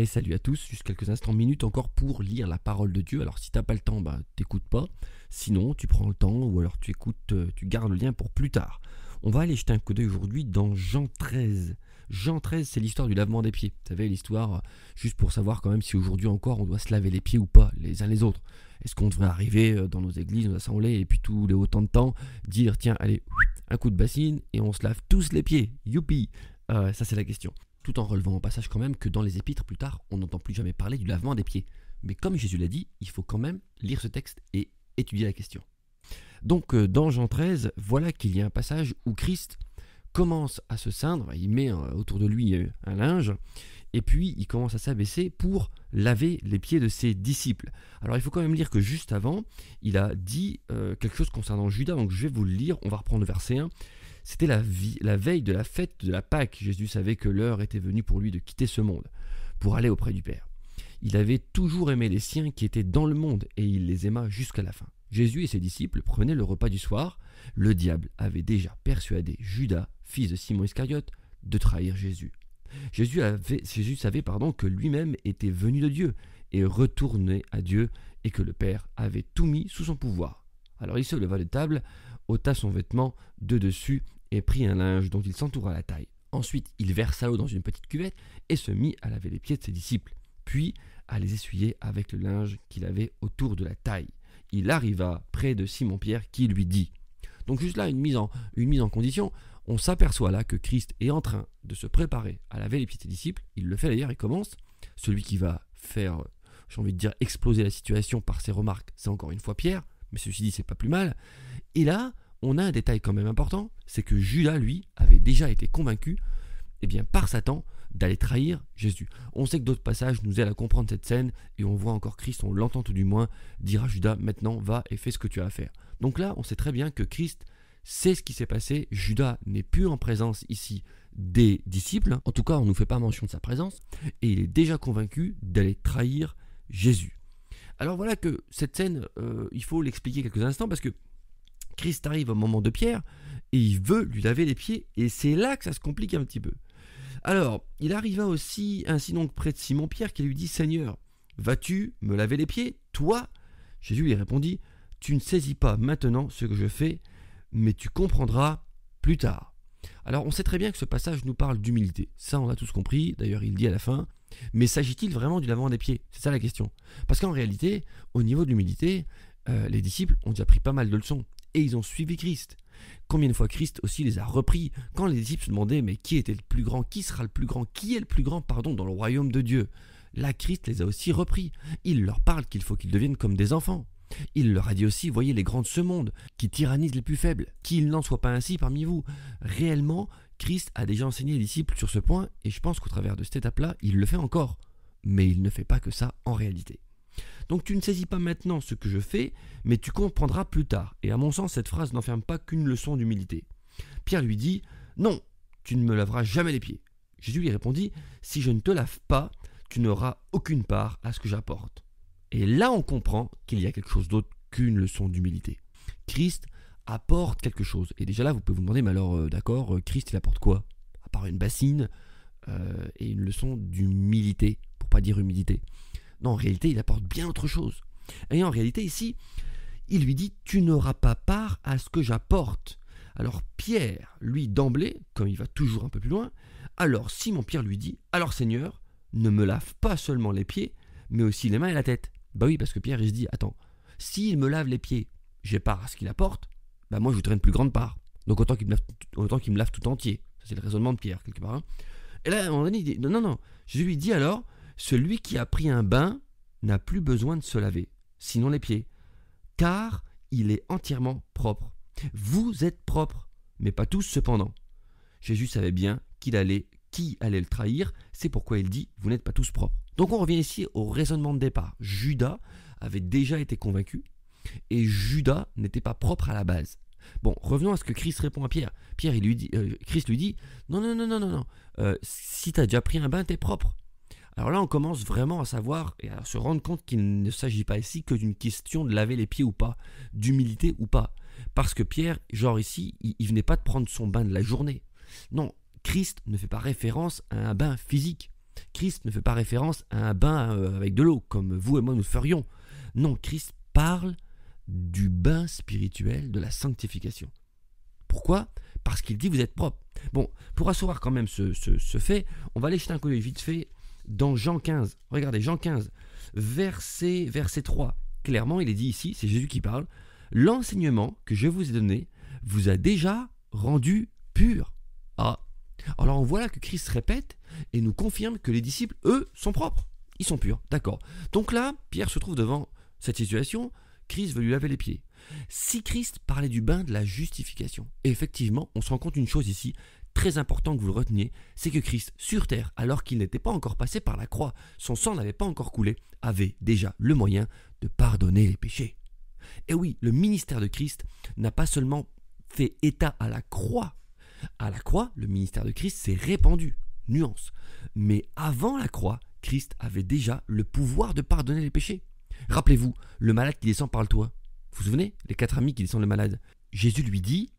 Et salut à tous, juste quelques instants, minutes encore pour lire la parole de Dieu. Alors si t'as pas le temps, bah t'écoutes pas. Sinon, tu prends le temps ou alors tu écoutes, euh, tu gardes le lien pour plus tard. On va aller jeter un coup d'œil aujourd'hui dans Jean 13. Jean 13, c'est l'histoire du lavement des pieds. Vous savez, l'histoire, euh, juste pour savoir quand même si aujourd'hui encore on doit se laver les pieds ou pas, les uns les autres. Est-ce qu'on devrait arriver euh, dans nos églises, nos assemblées et puis tous les autant de temps, dire tiens, allez, un coup de bassine, et on se lave tous les pieds, youpi Ça, c'est la question tout en relevant au passage quand même que dans les épîtres plus tard, on n'entend plus jamais parler du lavement des pieds. Mais comme Jésus l'a dit, il faut quand même lire ce texte et étudier la question. Donc euh, dans Jean 13, voilà qu'il y a un passage où Christ commence à se ceindre, il met euh, autour de lui euh, un linge, et puis il commence à s'abaisser pour laver les pieds de ses disciples. Alors il faut quand même lire que juste avant, il a dit quelque chose concernant Judas, donc je vais vous le lire, on va reprendre le verset 1. C'était la, veille de la fête de la Pâque. Jésus savait que l'heure était venue pour lui de quitter ce monde, pour aller auprès du Père. Il avait toujours aimé les siens qui étaient dans le monde, et il les aima jusqu'à la fin. Jésus et ses disciples prenaient le repas du soir. Le diable avait déjà persuadé Judas, fils de Simon Iscariote, de trahir Jésus. Jésus, savait pardon, que lui-même était venu de Dieu et retourné à Dieu, et que le Père avait tout mis sous son pouvoir. Alors il se leva de table, ôta son vêtement de dessus et prit un linge dont il s'entoura la taille. Ensuite, il versa l'eau dans une petite cuvette et se mit à laver les pieds de ses disciples, puis à les essuyer avec le linge qu'il avait autour de la taille. Il arriva près de Simon-Pierre qui lui dit donc juste là, une mise en, une mise en condition. On s'aperçoit là que Christ est en train de se préparer à laver les pieds de ses disciples. Il le fait d'ailleurs, il commence. Celui qui va faire, j'ai envie de dire, exploser la situation par ses remarques, c'est encore une fois Pierre. Mais ceci dit, c'est pas plus mal. Et là, on a un détail quand même important, c'est que Judas, lui, avait déjà été convaincu eh bien, par Satan d'aller trahir Jésus. On sait que d'autres passages nous aident à comprendre cette scène, et on voit encore Christ, on l'entend tout du moins, dire à Judas, maintenant va et fais ce que tu as à faire. Donc là, on sait très bien que Christ sait ce qui s'est passé, Judas n'est plus en présence ici des disciples, en tout cas on ne nous fait pas mention de sa présence, et il est déjà convaincu d'aller trahir Jésus. Alors voilà que cette scène, euh, il faut l'expliquer quelques instants, parce que Christ arrive au moment de Pierre et il veut lui laver les pieds et c'est là que ça se complique un petit peu. Alors, il arriva aussi ainsi donc près de Simon-Pierre qui lui dit Seigneur, vas-tu me laver les pieds Toi Jésus lui répondit Tu ne saisis pas maintenant ce que je fais, mais tu comprendras plus tard. Alors on sait très bien que ce passage nous parle d'humilité, ça on l'a tous compris, d'ailleurs il dit à la fin, mais s'agit-il vraiment du lavant des pieds C'est ça la question. Parce qu'en réalité, au niveau de l'humilité, euh, les disciples ont déjà pris pas mal de leçons, et ils ont suivi Christ. Combien de fois Christ aussi les a repris quand les disciples se demandaient mais qui était le plus grand, qui sera le plus grand, qui est le plus grand, pardon, dans le royaume de Dieu Là, Christ les a aussi repris. Il leur parle qu'il faut qu'ils deviennent comme des enfants. Il leur a dit aussi, voyez les grands de ce monde, qui tyrannisent les plus faibles, qu'il n'en soit pas ainsi parmi vous. Réellement, Christ a déjà enseigné les disciples sur ce point, et je pense qu'au travers de cette étape-là, il le fait encore. Mais il ne fait pas que ça en réalité. Donc tu ne saisis pas maintenant ce que je fais, mais tu comprendras plus tard. Et à mon sens, cette phrase n'enferme pas qu'une leçon d'humilité. Pierre lui dit Non, tu ne me laveras jamais les pieds. Jésus lui répondit Si je ne te lave pas, tu n'auras aucune part à ce que j'apporte. Et là, on comprend qu'il y a quelque chose d'autre qu'une leçon d'humilité. Christ apporte quelque chose. Et déjà là, vous pouvez vous demander, mais alors, euh, d'accord, euh, Christ, il apporte quoi À part une bassine euh, et une leçon d'humilité, pour pas dire humilité. Non, en réalité, il apporte bien autre chose. Et en réalité, ici, il lui dit, tu n'auras pas part à ce que j'apporte. Alors Pierre, lui, d'emblée, comme il va toujours un peu plus loin, alors si mon Pierre lui dit, alors Seigneur, ne me lave pas seulement les pieds, mais aussi les mains et la tête. Bah oui, parce que Pierre, il se dit, attends, s'il me lave les pieds, j'ai part à ce qu'il apporte, bah moi, je voudrais une plus grande part. Donc autant qu'il me, me lave, tout entier. c'est le raisonnement de Pierre, quelque part. Hein. Et là, à un moment donné, il dit, non, non, non. Je lui dis alors, celui qui a pris un bain n'a plus besoin de se laver, sinon les pieds, car il est entièrement propre. Vous êtes propre, mais pas tous cependant. Jésus savait bien qu'il allait, qui allait le trahir, c'est pourquoi il dit Vous n'êtes pas tous propres. Donc on revient ici au raisonnement de départ. Judas avait déjà été convaincu, et Judas n'était pas propre à la base. Bon, revenons à ce que Christ répond à Pierre. Pierre, il lui dit, euh, Christ lui dit, non, non, non, non, non, non. Si euh, si t'as déjà pris un bain, t'es propre. Alors là, on commence vraiment à savoir et à se rendre compte qu'il ne s'agit pas ici que d'une question de laver les pieds ou pas, d'humilité ou pas. Parce que Pierre, genre ici, il, venait pas de prendre son bain de la journée. Non, Christ ne fait pas référence à un bain physique. Christ ne fait pas référence à un bain euh, avec de l'eau, comme vous et moi nous ferions. Non, Christ parle du bain spirituel de la sanctification. Pourquoi Parce qu'il dit vous êtes propre. Bon, pour asseoir quand même ce, fait, on va aller jeter un coup d'œil vite fait dans Jean 15. Regardez, Jean 15, verset, verset 3. Clairement, il est dit ici, c'est Jésus qui parle, l'enseignement que je vous ai donné vous a déjà rendu pur. Ah, alors on voit là que Christ répète et nous confirme que les disciples, eux, sont propres. Ils sont purs, d'accord. Donc là, Pierre se trouve devant cette situation, Christ veut lui laver les pieds. Si Christ parlait du bain de la justification, effectivement, on se rend compte une chose ici, très important que vous le reteniez, c'est que Christ, sur terre, alors qu'il n'était pas encore passé par la croix, son sang n'avait pas encore coulé, avait déjà le moyen de pardonner les péchés. Et oui, le ministère de Christ n'a pas seulement fait état à la croix. À la croix, le ministère de Christ s'est répandu, nuance. Mais avant la croix, Christ avait déjà le pouvoir de pardonner les péchés. Rappelez-vous, le malade qui descend par le toit. Vous vous souvenez Les quatre amis qui descendent le malade. Jésus lui dit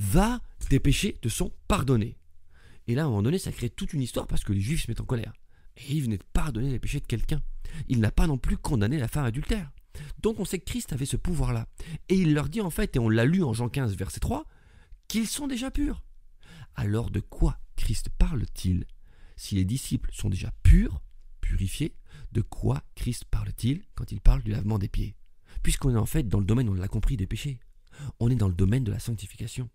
va, tes péchés te sont pardonnés. Et là, à un moment donné, ça crée toute une histoire parce que les Juifs se mettent en colère. Et il venait de pardonner les péchés de quelqu'un. Il n'a pas non plus condamné la femme adultère. Donc on sait que Christ avait ce pouvoir-là. Et il leur dit en fait, et on l'a lu en Jean 15, verset 3, qu'ils sont déjà purs. Alors de quoi Christ parle-t-il Si les disciples sont déjà purs, purifiés, de quoi Christ parle-t-il quand il parle du lavement des pieds Puisqu'on est en fait dans le domaine, on l'a compris, des péchés. On est dans le domaine de la sanctification.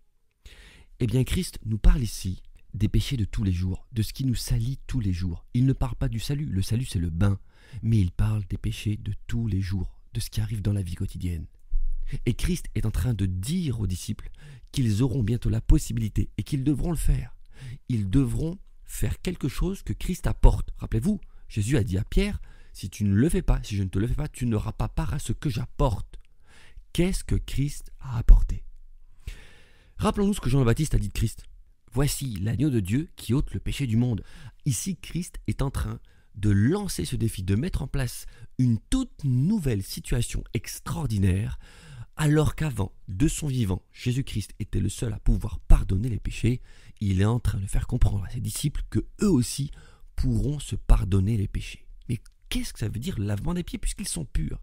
Eh bien Christ nous parle ici des péchés de tous les jours, de ce qui nous salit tous les jours. Il ne parle pas du salut, le salut c'est le bain, mais il parle des péchés de tous les jours, de ce qui arrive dans la vie quotidienne. Et Christ est en train de dire aux disciples qu'ils auront bientôt la possibilité et qu'ils devront le faire. Ils devront faire quelque chose que Christ apporte. Rappelez-vous, Jésus a dit à Pierre, si tu ne le fais pas, si je ne te le fais pas, tu n'auras pas part à ce que j'apporte. Qu'est-ce que Christ a apporté Rappelons-nous ce que Jean-Baptiste le a dit de Christ. Voici l'agneau de Dieu qui ôte le péché du monde. Ici, Christ est en train de lancer ce défi, de mettre en place une toute nouvelle situation extraordinaire, alors qu'avant, de son vivant, Jésus-Christ était le seul à pouvoir pardonner les péchés, il est en train de faire comprendre à ses disciples que eux aussi pourront se pardonner les péchés. Qu'est-ce que ça veut dire lavement des pieds puisqu'ils sont purs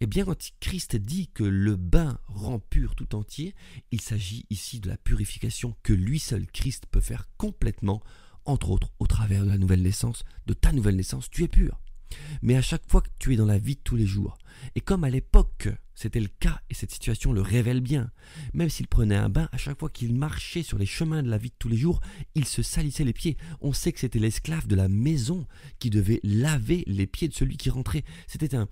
Eh bien, quand Christ dit que le bain rend pur tout entier, il s'agit ici de la purification que lui seul Christ peut faire complètement, entre autres au travers de la nouvelle naissance, de ta nouvelle naissance, tu es pur mais à chaque fois que tu es dans la vie de tous les jours. Et comme à l'époque, c'était le cas, et cette situation le révèle bien, même s'il prenait un bain, à chaque fois qu'il marchait sur les chemins de la vie de tous les jours, il se salissait les pieds. On sait que c'était l'esclave de la maison qui devait laver les pieds de celui qui rentrait. C'était un,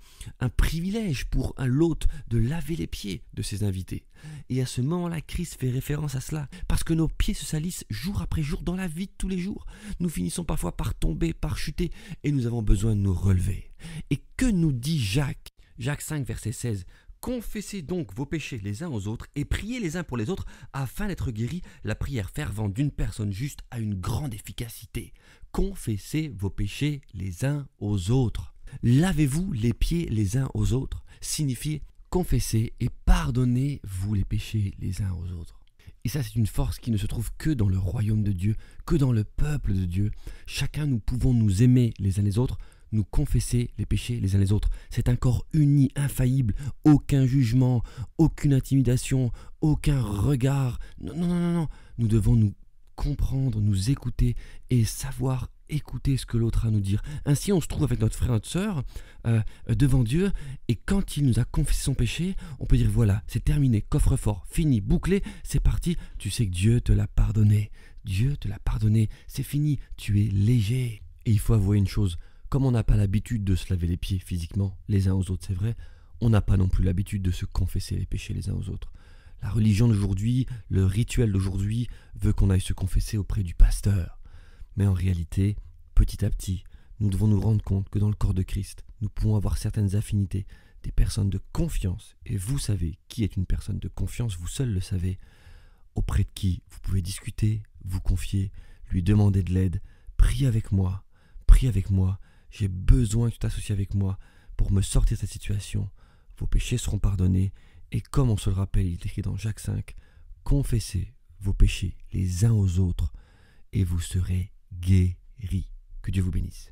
privilège pour un l'hôte de laver les pieds de ses invités. Et à ce moment-là, Christ fait référence à cela, que nos pieds se salissent jour après jour dans la vie de tous les jours. Nous finissons parfois par tomber, par chuter, et nous avons besoin de nous relever. Et que nous dit Jacques Jacques 5, verset 16. Confessez donc vos péchés les uns aux autres et priez les uns pour les autres afin d'être guéris. La prière fervente d'une personne juste a une grande efficacité. Confessez vos péchés les uns aux autres. Lavez-vous les pieds les uns aux autres signifie confessez et pardonnez-vous les péchés les uns aux autres. Et ça, c'est une force qui ne se trouve que dans le royaume de Dieu, que dans le peuple de Dieu. Chacun, nous pouvons nous aimer les uns les autres, nous confesser les péchés les uns les autres. C'est un corps uni, infaillible, aucun jugement, aucune intimidation, aucun regard. Non, non, non, non, non. Nous devons nous comprendre, nous écouter et savoir écouter ce que l'autre a à nous dire. Ainsi, on se trouve avec notre frère, notre sœur, euh, devant Dieu, et quand il nous a confessé son péché, on peut dire voilà, c'est terminé, coffre fort, fini, bouclé, c'est parti, tu sais que Dieu te l'a pardonné. Dieu te l'a pardonné, c'est fini, tu es léger. Et il faut avouer une chose, comme on n'a pas l'habitude de se laver les pieds physiquement les uns aux autres, c'est vrai, on n'a pas non plus l'habitude de se confesser les péchés les uns aux autres. La religion d'aujourd'hui, le rituel d'aujourd'hui veut qu'on aille se confesser auprès du pasteur. Mais en réalité, petit à petit, nous devons nous rendre compte que dans le corps de Christ, nous pouvons avoir certaines affinités, des personnes de confiance, et vous savez qui est une personne de confiance, vous seul le savez, auprès de qui vous pouvez discuter, vous confier, lui demander de l'aide, prie avec moi, prie avec moi, j'ai besoin que tu t'associes avec moi pour me sortir de cette situation, vos péchés seront pardonnés, et comme on se le rappelle, il est écrit dans Jacques 5, confessez vos péchés les uns aux autres, et vous serez guéri. Que Dieu vous bénisse.